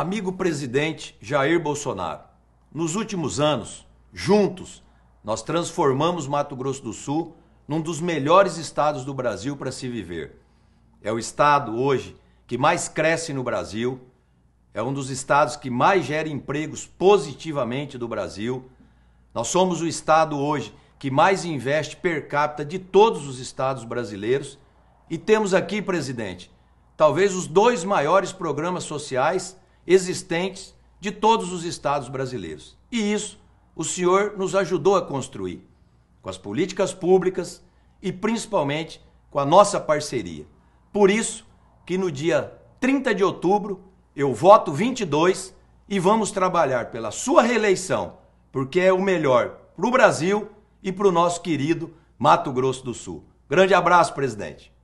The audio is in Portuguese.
Amigo presidente Jair Bolsonaro, nos últimos anos, juntos, nós transformamos Mato Grosso do Sul num dos melhores estados do Brasil para se viver. É o estado hoje que mais cresce no Brasil, é um dos estados que mais gera empregos positivamente do Brasil. Nós somos o estado hoje que mais investe per capita de todos os estados brasileiros e temos aqui, presidente, talvez os dois maiores programas sociais existentes de todos os estados brasileiros. E isso o senhor nos ajudou a construir, com as políticas públicas e principalmente com a nossa parceria. Por isso que no dia 30 de outubro eu voto 22 e vamos trabalhar pela sua reeleição, porque é o melhor para o Brasil e para o nosso querido Mato Grosso do Sul. Grande abraço, presidente.